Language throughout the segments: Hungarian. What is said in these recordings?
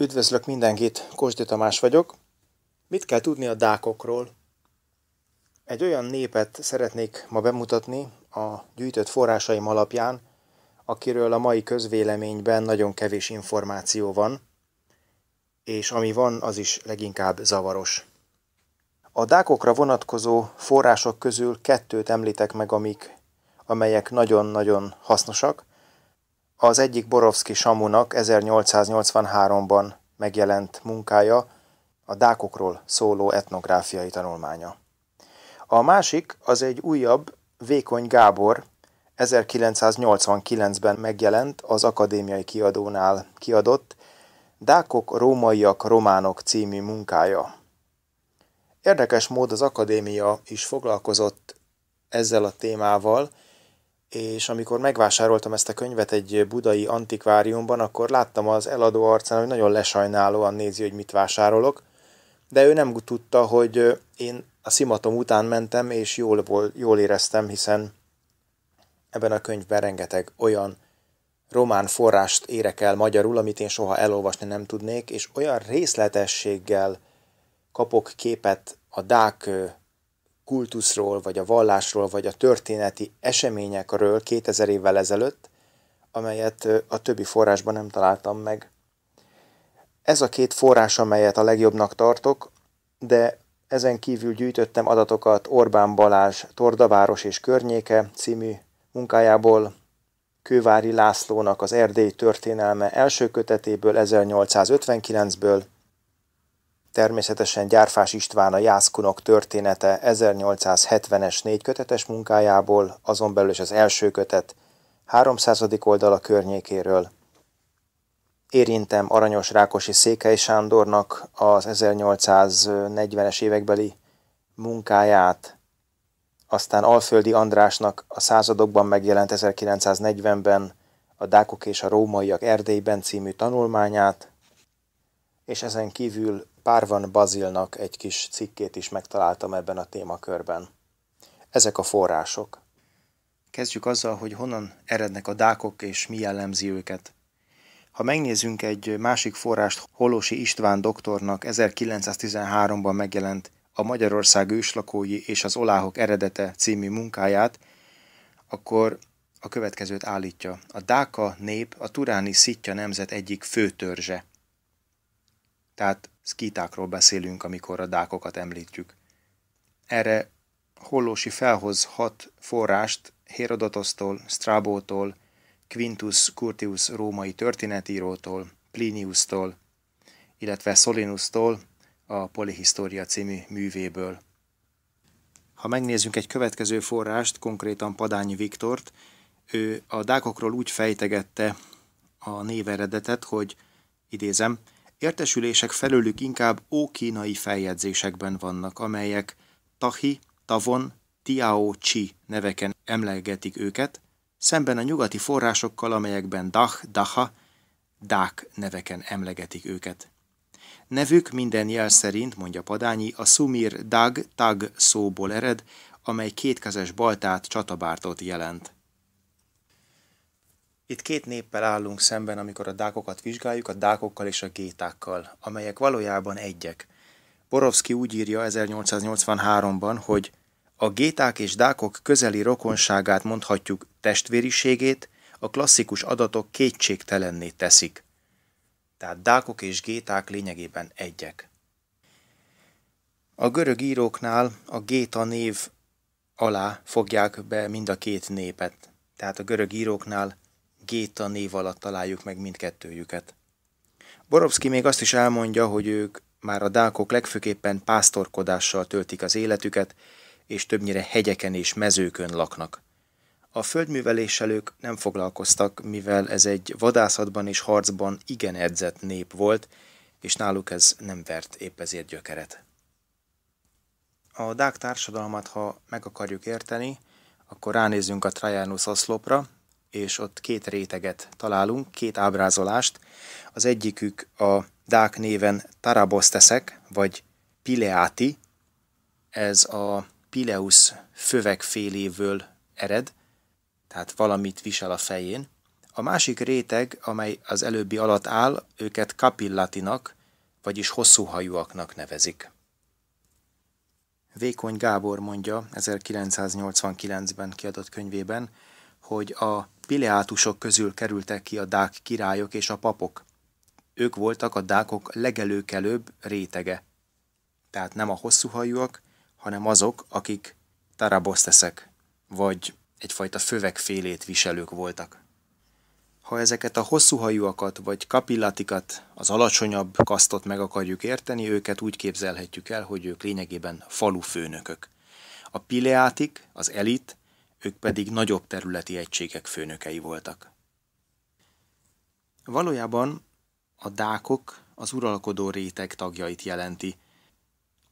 Üdvözlök mindenkit, Kosdi Tamás vagyok. Mit kell tudni a dákokról? Egy olyan népet szeretnék ma bemutatni a gyűjtött forrásaim alapján, akiről a mai közvéleményben nagyon kevés információ van, és ami van, az is leginkább zavaros. A dákokra vonatkozó források közül kettőt említek meg, amik, amelyek nagyon-nagyon hasznosak, az egyik Borowski Samunak 1883-ban megjelent munkája, a dákokról szóló etnográfiai tanulmánya. A másik az egy újabb, Vékony Gábor 1989-ben megjelent az akadémiai kiadónál kiadott Dákok, rómaiak, románok című munkája. Érdekes mód az akadémia is foglalkozott ezzel a témával, és amikor megvásároltam ezt a könyvet egy budai antikváriumban, akkor láttam az eladó arcán, hogy nagyon lesajnálóan nézi, hogy mit vásárolok, de ő nem tudta, hogy én a szimatom után mentem, és jól, jól éreztem, hiszen ebben a könyvben rengeteg olyan román forrást érek el magyarul, amit én soha elolvasni nem tudnék, és olyan részletességgel kapok képet a dák kultuszról, vagy a vallásról, vagy a történeti eseményekről 2000 évvel ezelőtt, amelyet a többi forrásban nem találtam meg. Ez a két forrás, amelyet a legjobbnak tartok, de ezen kívül gyűjtöttem adatokat Orbán Balázs Tordaváros és környéke című munkájából, Kővári Lászlónak az Erdély történelme első kötetéből 1859-ből, Természetesen Gyárfás István a Jászkunok története 1870-es négykötetes munkájából, azon belül is az első kötet, 300. oldala környékéről. Érintem Aranyos Rákosi Székely Sándornak az 1840-es évekbeli munkáját, aztán Alföldi Andrásnak a századokban megjelent 1940-ben a Dákok és a Rómaiak Erdélyben című tanulmányát, és ezen kívül Párvan Bazilnak egy kis cikkét is megtaláltam ebben a témakörben. Ezek a források. Kezdjük azzal, hogy honnan erednek a dákok és mi jellemzi őket. Ha megnézzünk egy másik forrást, Holosi István doktornak 1913-ban megjelent a Magyarország őslakói és az oláhok eredete című munkáját, akkor a következőt állítja. A dáka nép a turáni szitja nemzet egyik fő törzse. Tehát szkítákról beszélünk, amikor a dákokat említjük. Erre Hollósi felhoz hat forrást Herodotosztól, Strabótól, Quintus Curtius római történetírótól, Pliniustól, illetve Solinustól a Polihisztória című művéből. Ha megnézzünk egy következő forrást, konkrétan Padányi Viktort, ő a dákokról úgy fejtegette a néveredetet, hogy idézem, Értesülések felőlük inkább ókínai feljegyzésekben vannak, amelyek Tahi, Tavon, Tiao Chi neveken emlegetik őket, szemben a nyugati forrásokkal, amelyekben Dach, Daha, Dák neveken emlegetik őket. Nevük minden jel szerint, mondja Padányi, a szumír dag tag szóból ered, amely kétkezes baltát csatabártot jelent. Itt két néppel állunk szemben, amikor a dákokat vizsgáljuk, a dákokkal és a gétákkal, amelyek valójában egyek. Borowski úgy írja 1883-ban, hogy a géták és dákok közeli rokonságát mondhatjuk testvériségét, a klasszikus adatok kétségtelenné teszik. Tehát dákok és géták lényegében egyek. A görög íróknál a géta név alá fogják be mind a két népet. Tehát a görög íróknál Géta név alatt találjuk meg mindkettőjüket. Borowski még azt is elmondja, hogy ők már a dákok legfőképpen pásztorkodással töltik az életüket, és többnyire hegyeken és mezőkön laknak. A földműveléssel ők nem foglalkoztak, mivel ez egy vadászatban és harcban igen edzett nép volt, és náluk ez nem vert épp ezért gyökeret. A dák társadalmat, ha meg akarjuk érteni, akkor ránézzünk a Trajanus oszlopra, és ott két réteget találunk, két ábrázolást. Az egyikük a dák néven taraboszteszek, vagy pileáti, ez a pileus féléből ered, tehát valamit visel a fején. A másik réteg, amely az előbbi alatt áll, őket kapillatinak, vagyis hosszúhajúaknak nevezik. Vékony Gábor mondja 1989-ben kiadott könyvében, hogy a pileátusok közül kerültek ki a dák királyok és a papok. Ők voltak a dákok legelőkelőbb rétege. Tehát nem a hosszúhajúak, hanem azok, akik taraboszteszek, vagy egyfajta fövegfélét viselők voltak. Ha ezeket a hosszúhajúakat vagy kapillatikat, az alacsonyabb kasztot meg akarjuk érteni, őket úgy képzelhetjük el, hogy ők lényegében falufőnökök. A pileátik, az elit, ők pedig nagyobb területi egységek főnökei voltak. Valójában a dákok az uralkodó réteg tagjait jelenti.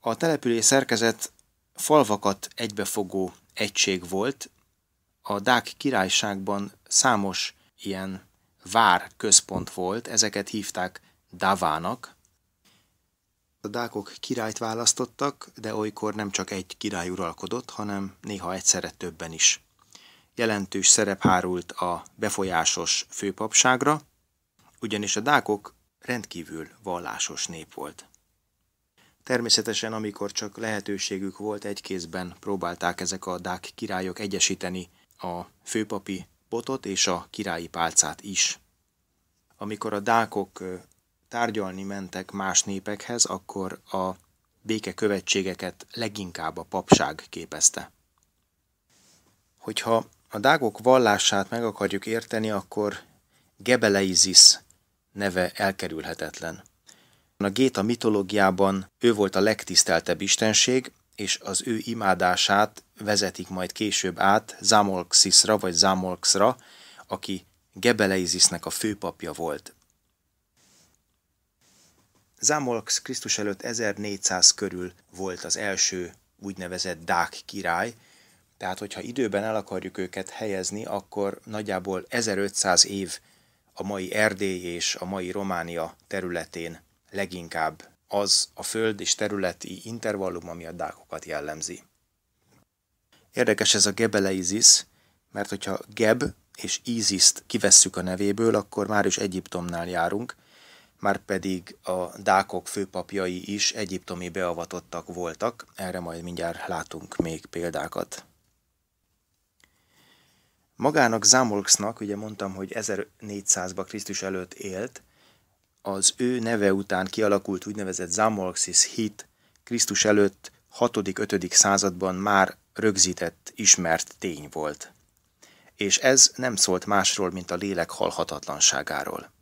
A település szerkezet falvakat egybefogó egység volt, a Dák királyságban számos ilyen vár központ volt, ezeket hívták Davának, a dákok királyt választottak, de olykor nem csak egy király uralkodott, hanem néha egyszerre többen is. Jelentős szerep hárult a befolyásos főpapságra, ugyanis a dákok rendkívül vallásos nép volt. Természetesen, amikor csak lehetőségük volt, egy kézben próbálták ezek a dák királyok egyesíteni a főpapi botot és a királyi pálcát is. Amikor a dákok tárgyalni mentek más népekhez, akkor a békekövetségeket leginkább a papság képezte. Hogyha a dágok vallását meg akarjuk érteni, akkor Gebeleizis neve elkerülhetetlen. A Géta mitológiában ő volt a legtiszteltebb istenség, és az ő imádását vezetik majd később át Zamolxisra vagy Zamolxra, aki Gebeleizisnek a főpapja volt. Zámolx Krisztus előtt 1400 körül volt az első úgynevezett Dák király, tehát hogyha időben el akarjuk őket helyezni, akkor nagyjából 1500 év a mai Erdély és a mai Románia területén leginkább az a föld és területi intervallum, ami a dákokat jellemzi. Érdekes ez a Gebeleizis, mert hogyha Geb és Iziszt kivesszük a nevéből, akkor már is Egyiptomnál járunk, már pedig a dákok főpapjai is egyiptomi beavatottak voltak, erre majd mindjárt látunk még példákat. Magának Zamolxnak, ugye mondtam, hogy 1400-ban Krisztus előtt élt, az ő neve után kialakult úgynevezett Zamolxis hit Krisztus előtt 6.-5. században már rögzített, ismert tény volt. És ez nem szólt másról, mint a lélek halhatatlanságáról.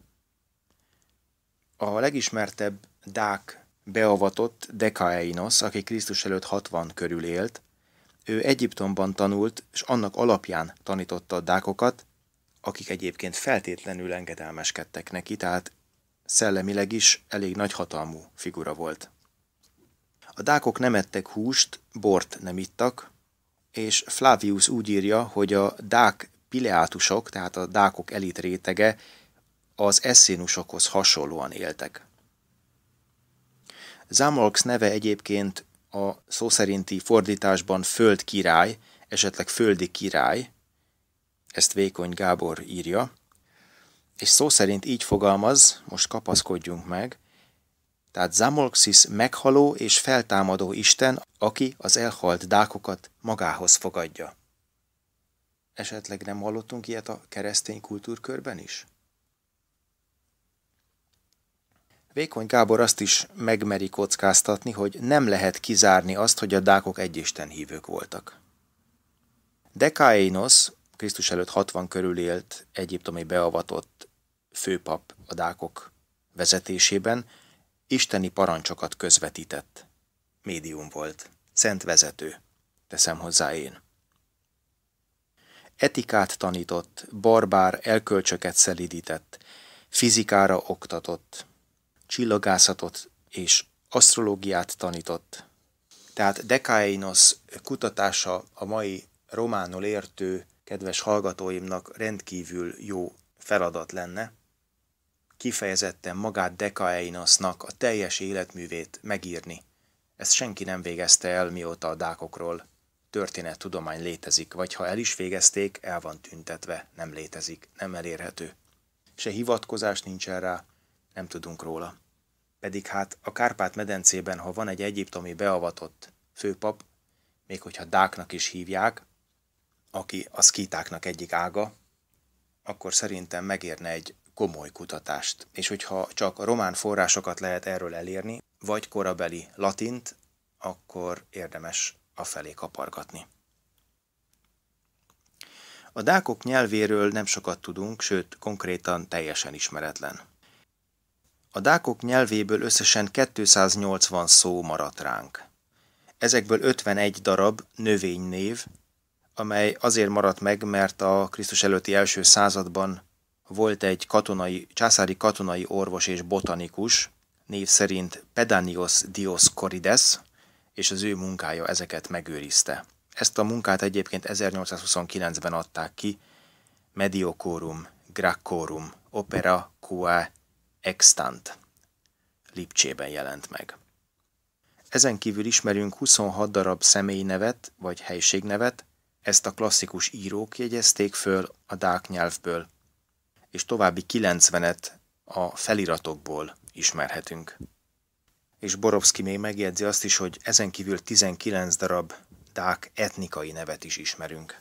A legismertebb dák beavatott Dekaeinos, aki Krisztus előtt 60 körül élt, ő Egyiptomban tanult, és annak alapján tanította a dákokat, akik egyébként feltétlenül engedelmeskedtek neki, tehát szellemileg is elég hatalmú figura volt. A dákok nem ettek húst, bort nem ittak, és Flavius úgy írja, hogy a dák pileátusok, tehát a dákok elit rétege az eszénusokhoz hasonlóan éltek. Zámolx neve egyébként a szó szerinti fordításban föld király, esetleg földi király, ezt Vékony Gábor írja, és szó szerint így fogalmaz, most kapaszkodjunk meg, tehát Zamolxis meghaló és feltámadó Isten, aki az elhalt dákokat magához fogadja. Esetleg nem hallottunk ilyet a keresztény kultúrkörben is? Vékony Gábor azt is megmeri kockáztatni, hogy nem lehet kizárni azt, hogy a dákok egyisten hívők voltak. Dekáénosz, Krisztus előtt 60 körül élt egyiptomi beavatott főpap a dákok vezetésében, isteni parancsokat közvetített. Médium volt. Szent vezető. Teszem hozzá én. Etikát tanított, barbár elkölcsöket szelidített, fizikára oktatott, csillagászatot és asztrológiát tanított. Tehát Dekáinos kutatása a mai románul értő kedves hallgatóimnak rendkívül jó feladat lenne. Kifejezetten magát Dekáinosnak a teljes életművét megírni. Ezt senki nem végezte el, mióta a dákokról történettudomány létezik, vagy ha el is végezték, el van tüntetve, nem létezik, nem elérhető. Se hivatkozás nincsen rá, nem tudunk róla. Pedig hát a Kárpát-medencében, ha van egy egyiptomi beavatott főpap, még hogyha dáknak is hívják, aki a szkítáknak egyik ága, akkor szerintem megérne egy komoly kutatást. És hogyha csak román forrásokat lehet erről elérni, vagy korabeli latint, akkor érdemes a felé kapargatni. A dákok nyelvéről nem sokat tudunk, sőt konkrétan teljesen ismeretlen. A dákok nyelvéből összesen 280 szó maradt ránk. Ezekből 51 darab növénynév, amely azért maradt meg, mert a Krisztus előtti első században volt egy katonai, császári katonai orvos és botanikus, név szerint Pedanios Dioscorides, és az ő munkája ezeket megőrizte. Ezt a munkát egyébként 1829-ben adták ki Mediocorum gracorum, Opera Quae extant Lipcsében jelent meg. Ezen kívül ismerünk 26 darab személynevet vagy helységnevet, ezt a klasszikus írók jegyezték föl a dák nyelvből, és további 90-et a feliratokból ismerhetünk. És Borowski még megjegyzi azt is, hogy ezen kívül 19 darab dák etnikai nevet is ismerünk.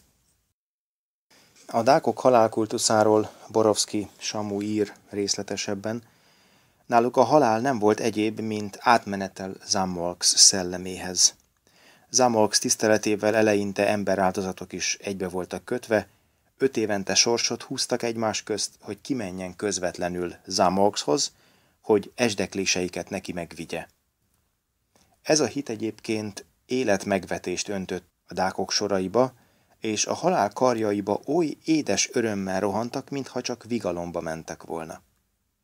A dákok halálkultuszáról Borowski Samu ír részletesebben, Náluk a halál nem volt egyéb, mint átmenetel Zamolx szelleméhez. Zamolx tiszteletével eleinte emberáldozatok is egybe voltak kötve, öt évente sorsot húztak egymás közt, hogy kimenjen közvetlenül Zamolxhoz, hogy esdekléseiket neki megvigye. Ez a hit egyébként életmegvetést öntött a dákok soraiba, és a halál karjaiba oly édes örömmel rohantak, mintha csak vigalomba mentek volna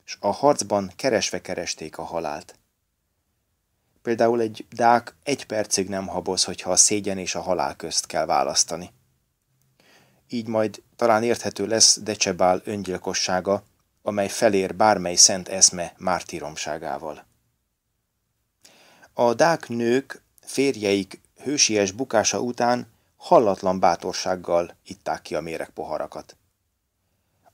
és a harcban keresve keresték a halált. Például egy dák egy percig nem haboz, hogyha a szégyen és a halál közt kell választani. Így majd talán érthető lesz Decsebál öngyilkossága, amely felér bármely szent eszme mártíromságával. A dák nők férjeik hősies bukása után hallatlan bátorsággal itták ki a méregpoharakat.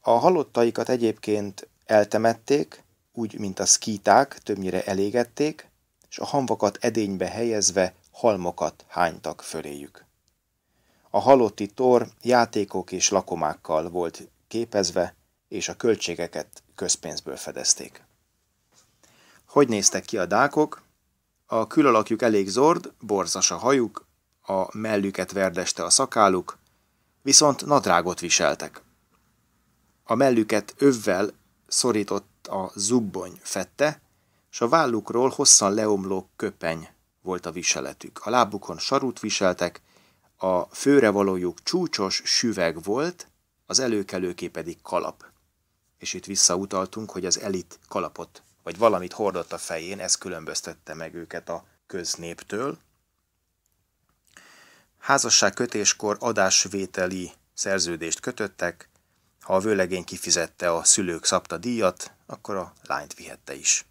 A halottaikat egyébként Eltemették, úgy, mint a szkíták, többnyire elégették, és a hamvakat edénybe helyezve halmokat hánytak föléjük. A halotti tor játékok és lakomákkal volt képezve, és a költségeket közpénzből fedezték. Hogy néztek ki a dákok? A külalakjuk elég zord, borzas a hajuk, a mellüket verdeste a szakáluk, viszont nadrágot viseltek. A mellüket övvel szorított a zubbony fette, és a vállukról hosszan leomló köpeny volt a viseletük. A lábukon sarút viseltek, a főre valójuk csúcsos süveg volt, az előkelőké pedig kalap. És itt visszautaltunk, hogy az elit kalapot, vagy valamit hordott a fején, ez különböztette meg őket a köznéptől. Házasság kötéskor adásvételi szerződést kötöttek, ha a vőlegény kifizette a szülők szabta díjat, akkor a lányt vihette is.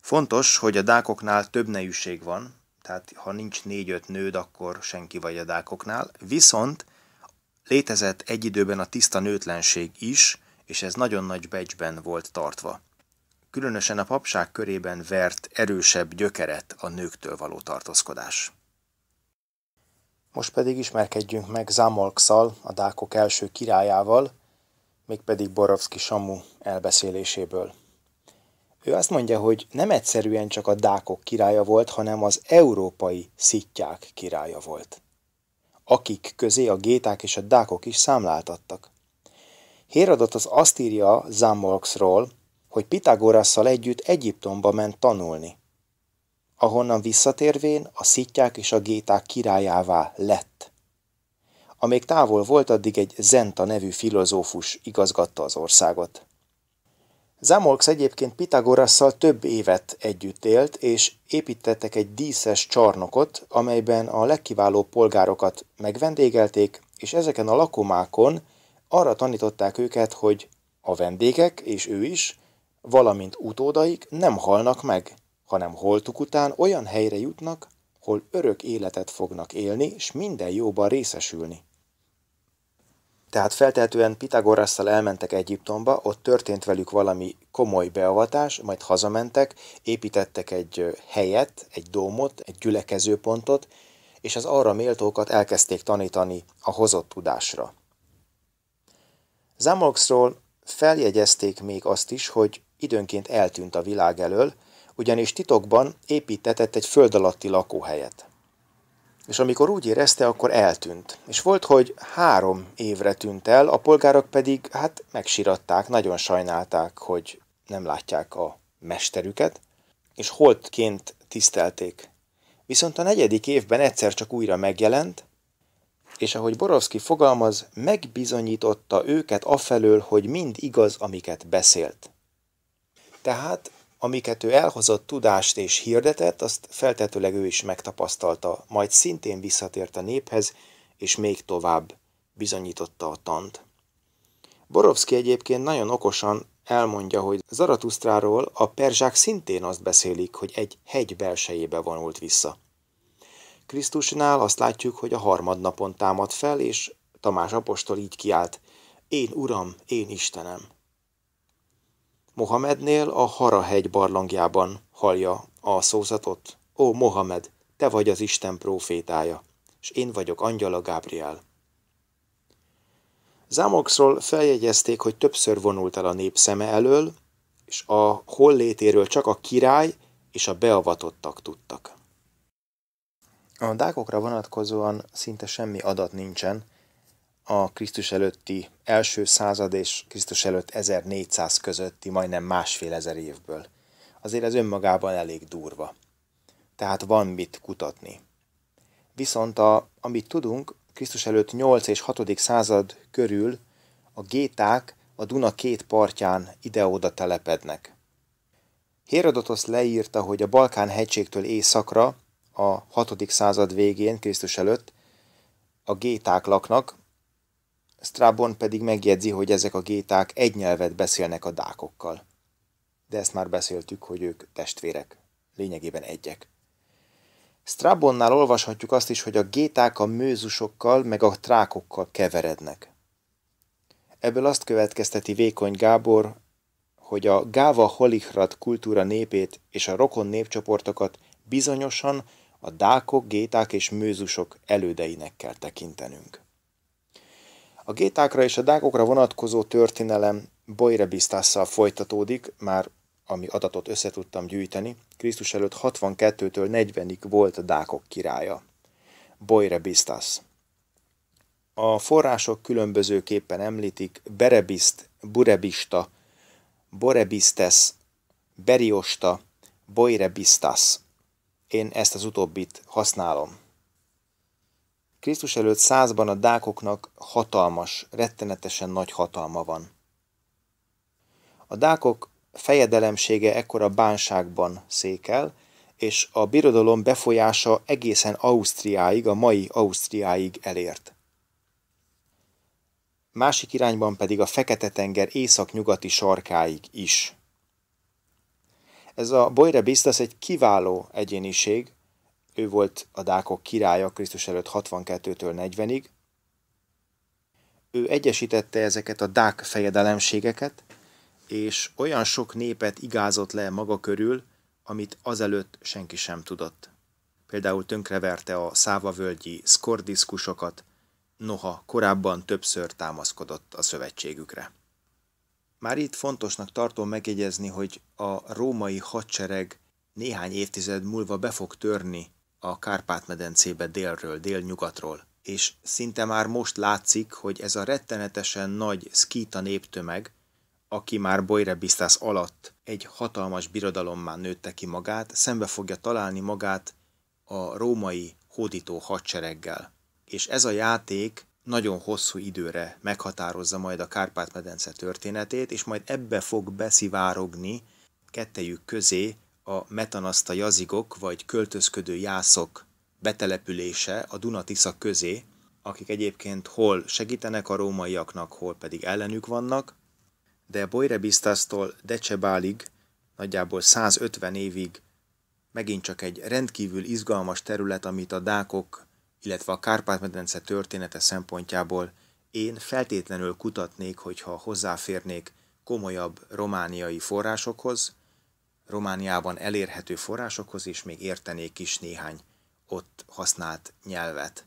Fontos, hogy a dákoknál több nejűség van, tehát ha nincs négy-öt nőd, akkor senki vagy a dákoknál, viszont létezett egy időben a tiszta nőtlenség is, és ez nagyon nagy becsben volt tartva. Különösen a papság körében vert erősebb gyökeret a nőktől való tartózkodás. Most pedig ismerkedjünk meg Zamolkszal, a dákok első királyával, mégpedig Borovszki Samu elbeszéléséből. Ő azt mondja, hogy nem egyszerűen csak a dákok királya volt, hanem az európai szittyák királya volt, akik közé a géták és a dákok is számláltattak. az azt írja Zamolxról, hogy Pitagorasszal együtt Egyiptomba ment tanulni ahonnan visszatérvén a szitják és a géták királyává lett. Amíg távol volt, addig egy Zenta nevű filozófus igazgatta az országot. Zamolx egyébként Pitagorasszal több évet együtt élt, és építettek egy díszes csarnokot, amelyben a legkiváló polgárokat megvendégelték, és ezeken a lakomákon arra tanították őket, hogy a vendégek, és ő is, valamint utódaik nem halnak meg – hanem holtuk után olyan helyre jutnak, hol örök életet fognak élni, és minden jóban részesülni. Tehát feltehetően Pitagorasszal elmentek Egyiptomba, ott történt velük valami komoly beavatás, majd hazamentek, építettek egy helyet, egy dómot, egy gyülekezőpontot, és az arra méltókat elkezdték tanítani a hozott tudásra. Zamolxról feljegyezték még azt is, hogy időnként eltűnt a világ elől, ugyanis titokban építetett egy föld alatti lakóhelyet. És amikor úgy érezte, akkor eltűnt. És volt, hogy három évre tűnt el, a polgárok pedig hát megsiratták, nagyon sajnálták, hogy nem látják a mesterüket, és holtként tisztelték. Viszont a negyedik évben egyszer csak újra megjelent, és ahogy Borowski fogalmaz, megbizonyította őket afelől, hogy mind igaz, amiket beszélt. Tehát amiket ő elhozott tudást és hirdetett, azt feltetőleg ő is megtapasztalta, majd szintén visszatért a néphez, és még tovább bizonyította a tant. Borovszki egyébként nagyon okosan elmondja, hogy Zaratusztráról a perzsák szintén azt beszélik, hogy egy hegy belsejébe vonult vissza. Krisztusnál azt látjuk, hogy a harmadnapon támad fel, és Tamás apostol így kiált, én Uram, én Istenem. Mohamednél a hara-hegy barlangjában hallja a szózatot. Ó, Mohamed, te vagy az Isten prófétája, és én vagyok angyala Gábriel. Zámokszról feljegyezték, hogy többször vonult el a nép szeme elől, és a hollétéről csak a király és a beavatottak tudtak. A dákokra vonatkozóan szinte semmi adat nincsen, a Krisztus előtti első század és Krisztus előtt 1400 közötti majdnem másfél ezer évből. Azért ez önmagában elég durva. Tehát van mit kutatni. Viszont a, amit tudunk, Krisztus előtt 8 és 6. század körül a géták a Duna két partján ide-oda telepednek. Hérodotosz leírta, hogy a Balkán hegységtől északra a 6. század végén, Krisztus előtt, a géták laknak, Strabon pedig megjegyzi, hogy ezek a géták egy nyelvet beszélnek a dákokkal. De ezt már beszéltük, hogy ők testvérek, lényegében egyek. Strabonnál olvashatjuk azt is, hogy a géták a mőzusokkal meg a trákokkal keverednek. Ebből azt következteti Vékony Gábor, hogy a Gáva Holichrat kultúra népét és a rokon népcsoportokat bizonyosan a dákok, géták és mőzusok elődeinek kell tekintenünk. A gétákra és a dágokra vonatkozó történelem Bojrebisztásszal folytatódik, már ami adatot összetudtam gyűjteni, Krisztus előtt 62-től 40-ig volt a dákok királya. Bojrebistász. A források különbözőképpen említik Berebiszt, Burebista, Borebistes, Beriosta, Bojrebistász. Én ezt az utóbbit használom. Krisztus előtt százban a dákoknak hatalmas, rettenetesen nagy hatalma van. A dákok fejedelemsége ekkora bánságban székel, és a birodalom befolyása egészen Ausztriáig, a mai Ausztriáig elért. Másik irányban pedig a Fekete-tenger északnyugati sarkáig is. Ez a Bojra Biztos egy kiváló egyéniség, ő volt a dákok királya Krisztus előtt 62-től 40-ig. Ő egyesítette ezeket a dák fejedelemségeket, és olyan sok népet igázott le maga körül, amit azelőtt senki sem tudott. Például tönkreverte a szávavölgyi szkordiskusokat, noha korábban többször támaszkodott a szövetségükre. Már itt fontosnak tartom megjegyezni, hogy a római hadsereg néhány évtized múlva be fog törni a Kárpát-medencébe délről, délnyugatról, és szinte már most látszik, hogy ez a rettenetesen nagy szkíta néptömeg, aki már Bojrebisztász alatt egy hatalmas birodalommán nőtte ki magát, szembe fogja találni magát a római hódító hadsereggel. És ez a játék nagyon hosszú időre meghatározza majd a Kárpát-medence történetét, és majd ebbe fog beszivárogni kettejük közé a metanaszta jazigok vagy költözködő jászok betelepülése a Dunatisza közé, akik egyébként hol segítenek a rómaiaknak, hol pedig ellenük vannak, de Bojrebisztasztól Decebálig nagyjából 150 évig megint csak egy rendkívül izgalmas terület, amit a dákok, illetve a Kárpát-medence története szempontjából én feltétlenül kutatnék, hogyha hozzáférnék komolyabb romániai forrásokhoz, Romániában elérhető forrásokhoz, és még értenék is néhány ott használt nyelvet.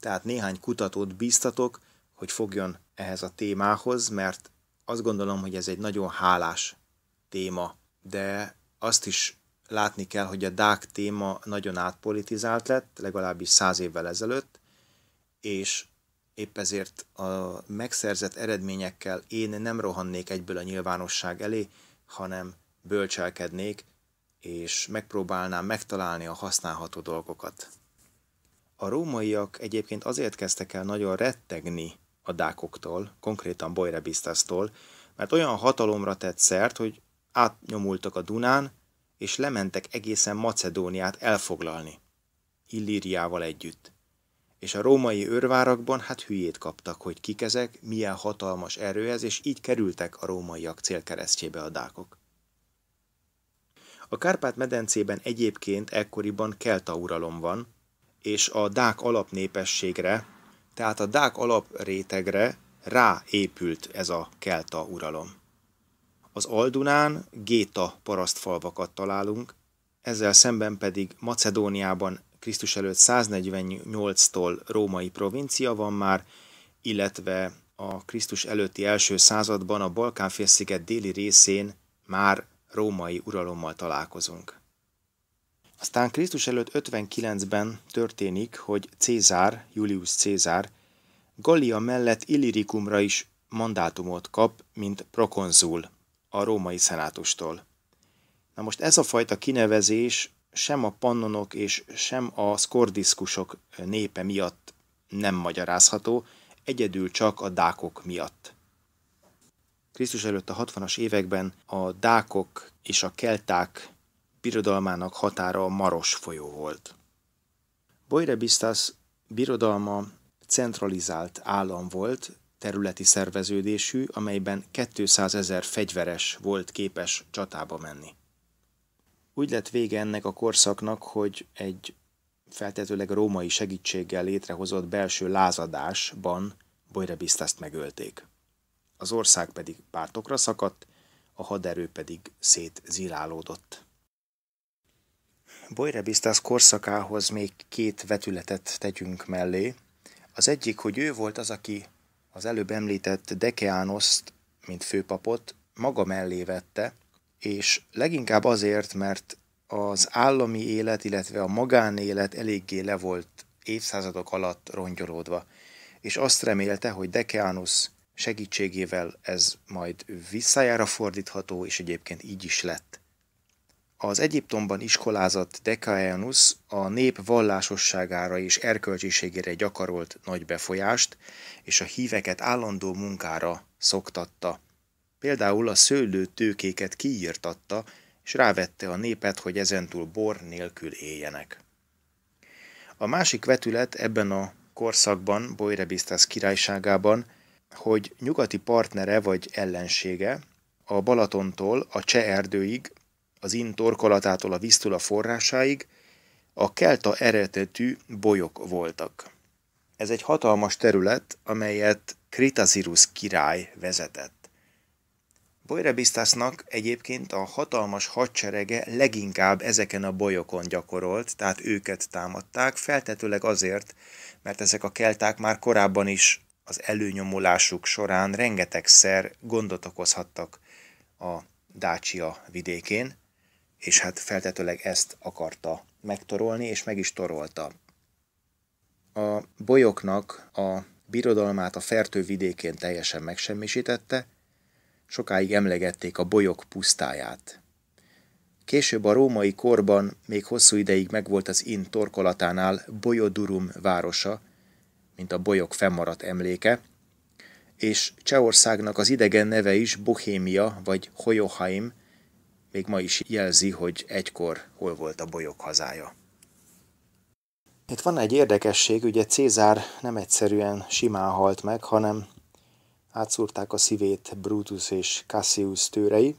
Tehát néhány kutatót bíztatok, hogy fogjon ehhez a témához, mert azt gondolom, hogy ez egy nagyon hálás téma, de azt is látni kell, hogy a dák téma nagyon átpolitizált lett, legalábbis száz évvel ezelőtt, és épp ezért a megszerzett eredményekkel én nem rohannék egyből a nyilvánosság elé, hanem bölcselkednék, és megpróbálnám megtalálni a használható dolgokat. A rómaiak egyébként azért kezdtek el nagyon rettegni a dákoktól, konkrétan Bojrebisztasztól, mert olyan hatalomra tett szert, hogy átnyomultak a Dunán, és lementek egészen Macedóniát elfoglalni, Illíriával együtt. És a római őrvárakban hát hülyét kaptak, hogy kik ezek, milyen hatalmas erő ez, és így kerültek a rómaiak célkeresztjébe a dákok. A Kárpát-medencében egyébként ekkoriban kelta uralom van, és a dák alapnépességre, tehát a dák alaprétegre ráépült ez a kelta uralom. Az Aldunán géta parasztfalvakat találunk, ezzel szemben pedig Macedóniában Krisztus előtt 148-tól római provincia van már, illetve a Krisztus előtti első században a Balkánfélsziget déli részén már római uralommal találkozunk. Aztán Krisztus előtt 59-ben történik, hogy Cézár, Julius Cézár, Gallia mellett Illirikumra is mandátumot kap, mint prokonzul a római szenátustól. Na most ez a fajta kinevezés sem a pannonok és sem a szkordiszkusok népe miatt nem magyarázható, egyedül csak a dákok miatt. Krisztus előtt a 60-as években a dákok és a kelták birodalmának határa a Maros folyó volt. Bistas birodalma centralizált állam volt, területi szerveződésű, amelyben 200 ezer fegyveres volt képes csatába menni. Úgy lett vége ennek a korszaknak, hogy egy feltetőleg római segítséggel létrehozott belső lázadásban Bojrebistaszt megölték az ország pedig pártokra szakadt, a haderő pedig szétzilálódott. Bojrebisztász korszakához még két vetületet tegyünk mellé. Az egyik, hogy ő volt az, aki az előbb említett Dekeánoszt, mint főpapot, maga mellé vette, és leginkább azért, mert az állami élet, illetve a magánélet eléggé le volt évszázadok alatt rongyolódva, és azt remélte, hogy Dekeánusz segítségével ez majd visszájára fordítható, és egyébként így is lett. Az Egyiptomban iskolázott Decaenus a nép vallásosságára és erkölcsiségére gyakorolt nagy befolyást, és a híveket állandó munkára szoktatta. Például a tőkéket kiírtatta, és rávette a népet, hogy ezentúl bor nélkül éljenek. A másik vetület ebben a korszakban, Bojrebisztász királyságában hogy nyugati partnere vagy ellensége a Balatontól a Cseh erdőig, az Inn torkolatától a Visztula forrásáig a kelta eredetű bolyok voltak. Ez egy hatalmas terület, amelyet Kritazirus király vezetett. Bojrebisztásznak egyébként a hatalmas hadserege leginkább ezeken a bolyokon gyakorolt, tehát őket támadták, feltetőleg azért, mert ezek a kelták már korábban is az előnyomulásuk során rengetegszer gondot okozhattak a Dácsia vidékén, és hát feltetőleg ezt akarta megtorolni, és meg is torolta. A bolyoknak a birodalmát a fertő vidékén teljesen megsemmisítette, sokáig emlegették a bolyok pusztáját. Később a római korban még hosszú ideig megvolt az Inn torkolatánál Bojodurum városa, mint a bolyok fennmaradt emléke, és Csehországnak az idegen neve is Bohémia vagy Hojohaim, még ma is jelzi, hogy egykor hol volt a bolyok hazája. Itt van egy érdekesség, ugye Cézár nem egyszerűen simán halt meg, hanem átszúrták a szívét Brutus és Cassius tőrei,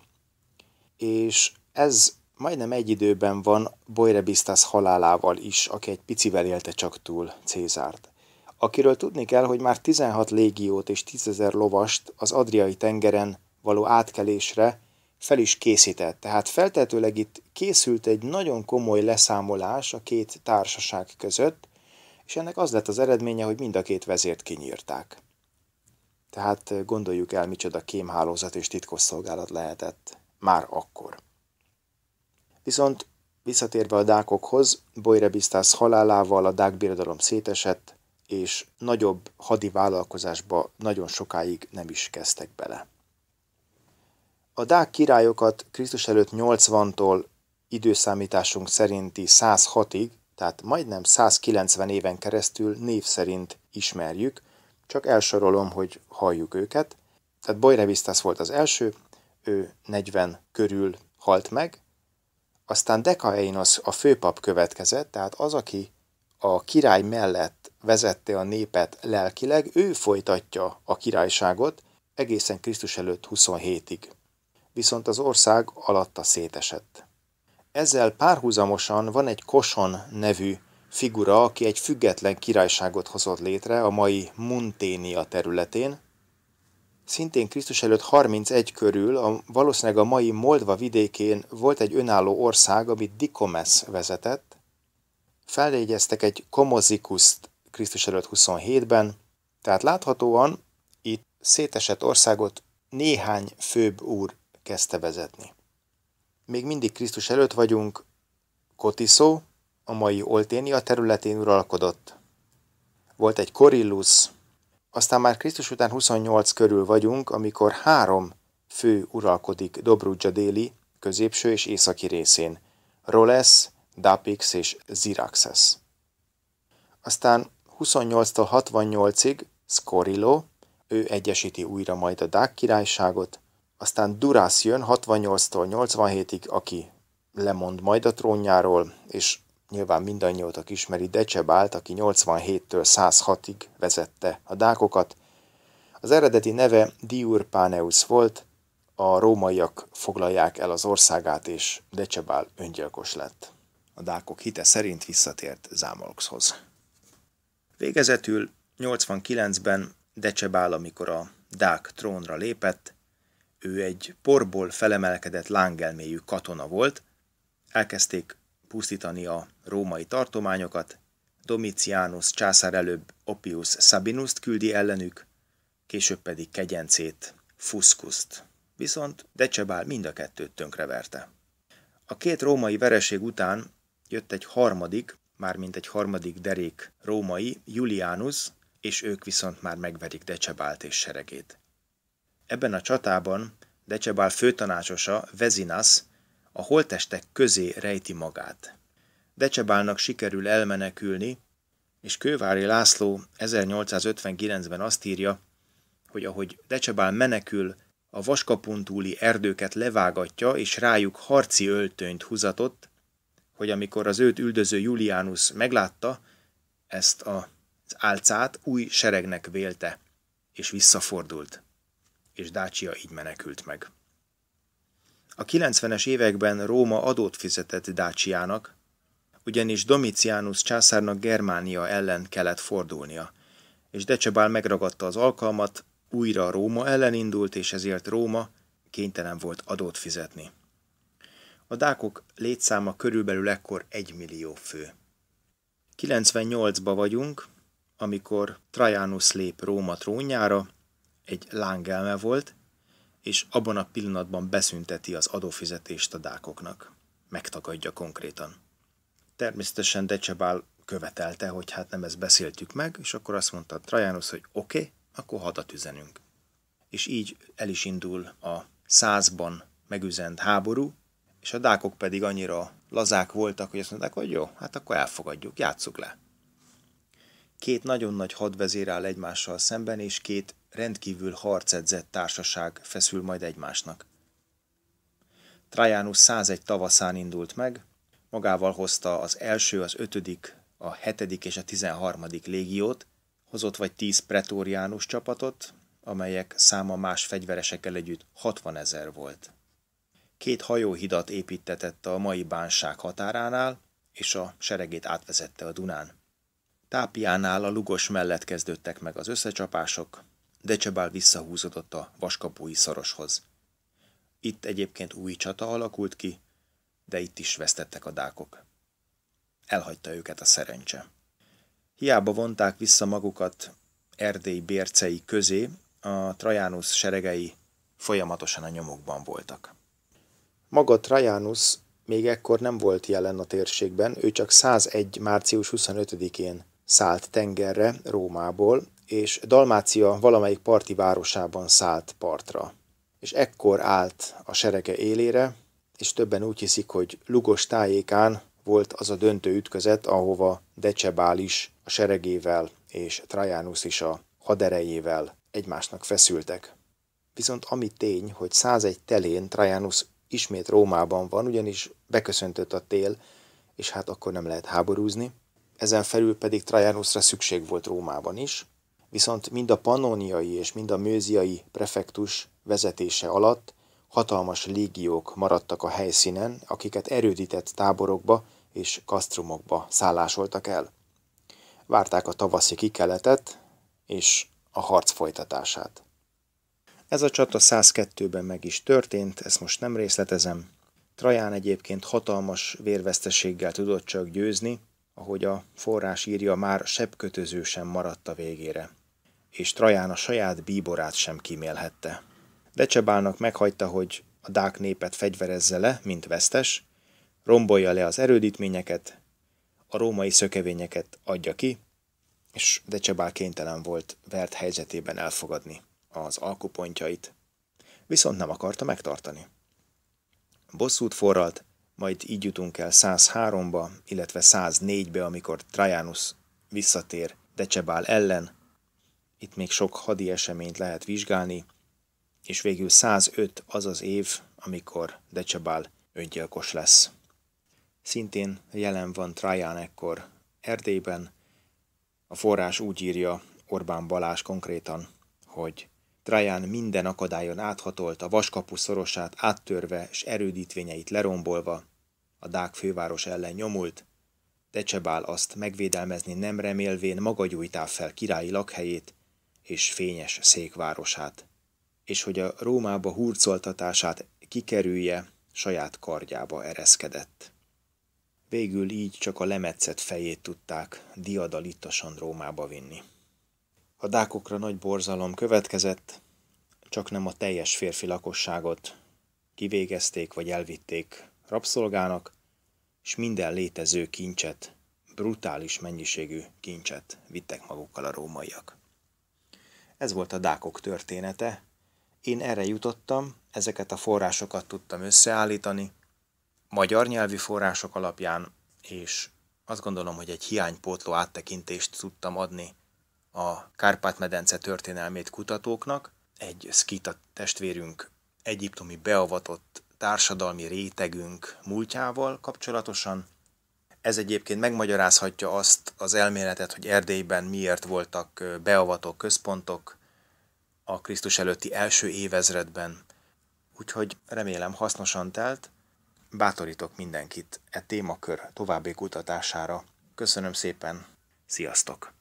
és ez majdnem egy időben van Boirebistas halálával is, aki egy picivel élte csak túl Cézárt akiről tudni kell, hogy már 16 légiót és 10.000 lovast az Adriai tengeren való átkelésre fel is készített. Tehát feltetőleg itt készült egy nagyon komoly leszámolás a két társaság között, és ennek az lett az eredménye, hogy mind a két vezért kinyírták. Tehát gondoljuk el, micsoda kémhálózat és titkosszolgálat lehetett már akkor. Viszont visszatérve a dákokhoz, Bojrebistász halálával a dák birodalom szétesett, és nagyobb hadi vállalkozásba nagyon sokáig nem is kezdtek bele. A dák királyokat Krisztus előtt 80-tól időszámításunk szerinti 106-ig, tehát majdnem 190 éven keresztül név szerint ismerjük, csak elsorolom, hogy halljuk őket. Tehát Bojrevisztász volt az első, ő 40 körül halt meg, aztán Dekaeinos a főpap következett, tehát az, aki a király mellett vezette a népet lelkileg, ő folytatja a királyságot egészen Krisztus előtt 27-ig. Viszont az ország alatta szétesett. Ezzel párhuzamosan van egy Koson nevű figura, aki egy független királyságot hozott létre a mai Munténia területén, Szintén Krisztus előtt 31 körül a, valószínűleg a mai Moldva vidékén volt egy önálló ország, amit Dikomes vezetett. Feljegyeztek egy komozikuszt Krisztus előtt 27-ben. Tehát láthatóan itt szétesett országot néhány főbb úr kezdte vezetni. Még mindig Krisztus előtt vagyunk, Kotiszó, a mai Olténia területén uralkodott. Volt egy Korillus, aztán már Krisztus után 28 körül vagyunk, amikor három fő uralkodik Dobrudzsa déli, középső és északi részén, Rolesz, Dapix és Ziraxes. Aztán 28-tól 68-ig Skorilo, ő egyesíti újra majd a Dák királyságot, aztán Durász jön 68-tól 87-ig, aki lemond majd a trónjáról, és nyilván mindannyiótak ismeri Decsebált, aki 87-től 106-ig vezette a dákokat. Az eredeti neve Diurpaneus volt, a rómaiak foglalják el az országát, és Decsebál öngyilkos lett. A dákok hite szerint visszatért Zámolxhoz. Végezetül 89-ben Decsebál, amikor a Dák trónra lépett, ő egy porból felemelkedett lángelméjű katona volt, elkezdték pusztítani a római tartományokat, Domitianus császár előbb Opius Sabinust küldi ellenük, később pedig kegyencét, Fuscust. Viszont Decebál mind a kettőt tönkreverte. A két római vereség után jött egy harmadik, mármint egy harmadik derék római, Julianus, és ők viszont már megverik Decebált és seregét. Ebben a csatában Decebál főtanácsosa Vezinas a holtestek közé rejti magát. Decebálnak sikerül elmenekülni, és Kővári László 1859-ben azt írja, hogy ahogy Decebál menekül, a vaskapun túli erdőket levágatja, és rájuk harci öltönyt húzatott, hogy amikor az őt üldöző Julianus meglátta, ezt a, az álcát új seregnek vélte, és visszafordult, és Dácsia így menekült meg. A 90-es években Róma adót fizetett Dáciának ugyanis Domitianus császárnak Germánia ellen kellett fordulnia, és Decebál megragadta az alkalmat, újra Róma ellen indult, és ezért Róma kénytelen volt adót fizetni. A dákok létszáma körülbelül ekkor 1 millió fő. 98-ba vagyunk, amikor Trajanus lép Róma trónjára, egy lángelme volt, és abban a pillanatban beszünteti az adófizetést a dákoknak. Megtagadja konkrétan. Természetesen Decebál követelte, hogy hát nem ezt beszéltük meg, és akkor azt mondta Trajanus, hogy oké, okay, akkor hadat üzenünk. És így el is indul a százban megüzent háború, és a dákok pedig annyira lazák voltak, hogy azt mondták, hogy jó, hát akkor elfogadjuk, játsszuk le. Két nagyon nagy hadvezér áll egymással szemben, és két rendkívül harcedzett társaság feszül majd egymásnak. Trajanus 101 tavaszán indult meg, magával hozta az első, az ötödik, a hetedik és a tizenharmadik légiót, hozott vagy tíz pretóriánus csapatot, amelyek száma más fegyveresekkel együtt 60 ezer volt két hajóhidat építetett a mai bánság határánál, és a seregét átvezette a Dunán. Tápiánál a lugos mellett kezdődtek meg az összecsapások, de Csebál visszahúzódott a vaskapói szaroshoz. Itt egyébként új csata alakult ki, de itt is vesztettek a dákok. Elhagyta őket a szerencse. Hiába vonták vissza magukat Erdély bércei közé, a Trajánusz seregei folyamatosan a nyomokban voltak. Maga Trajanus még ekkor nem volt jelen a térségben, ő csak 101. március 25-én szállt tengerre Rómából, és Dalmácia valamelyik parti városában szállt partra. És ekkor állt a serege élére, és többen úgy hiszik, hogy Lugos tájékán volt az a döntő ütközet, ahova Decebál is a seregével és Trajanus is a haderejével egymásnak feszültek. Viszont ami tény, hogy 101 telén Trajanus ismét Rómában van, ugyanis beköszöntött a tél, és hát akkor nem lehet háborúzni. Ezen felül pedig Trajanusra szükség volt Rómában is, viszont mind a pannoniai és mind a mőziai prefektus vezetése alatt hatalmas légiók maradtak a helyszínen, akiket erődített táborokba és kasztrumokba szállásoltak el. Várták a tavaszi kikeletet és a harc folytatását. Ez a csata 102-ben meg is történt, ezt most nem részletezem. Traján egyébként hatalmas vérveszteséggel tudott csak győzni, ahogy a forrás írja, már sebkötöző sem maradt a végére. És Traján a saját bíborát sem kímélhette. Decsebálnak meghagyta, hogy a dák népet fegyverezze le, mint vesztes, rombolja le az erődítményeket, a római szökevényeket adja ki, és Decsebál kénytelen volt vert helyzetében elfogadni az alkupontjait, viszont nem akarta megtartani. Bosszút forralt, majd így jutunk el 103-ba, illetve 104-be, amikor Trajanus visszatér Decebál ellen. Itt még sok hadi eseményt lehet vizsgálni, és végül 105 az az év, amikor Decebál öngyilkos lesz. Szintén jelen van Traján ekkor Erdélyben. A forrás úgy írja Orbán Balázs konkrétan, hogy Traján minden akadályon áthatolt, a vaskapu szorosát áttörve és erődítvényeit lerombolva, a Dák főváros ellen nyomult, Decebál azt megvédelmezni nem remélvén maga gyújtá fel királyi lakhelyét és fényes székvárosát, és hogy a Rómába hurcoltatását kikerülje, saját kardjába ereszkedett. Végül így csak a lemetszett fejét tudták diadalittasan Rómába vinni. A dákokra nagy borzalom következett, csak nem a teljes férfi lakosságot. Kivégezték vagy elvitték rabszolgának, és minden létező kincset, brutális mennyiségű kincset vittek magukkal a rómaiak. Ez volt a dákok története. Én erre jutottam, ezeket a forrásokat tudtam összeállítani, magyar nyelvi források alapján, és azt gondolom, hogy egy hiánypótló áttekintést tudtam adni a Kárpát-medence történelmét kutatóknak. Egy szkita testvérünk egyiptomi beavatott társadalmi rétegünk múltjával kapcsolatosan. Ez egyébként megmagyarázhatja azt az elméletet, hogy Erdélyben miért voltak beavató központok a Krisztus előtti első évezredben. Úgyhogy remélem hasznosan telt. Bátorítok mindenkit e témakör további kutatására. Köszönöm szépen, sziasztok!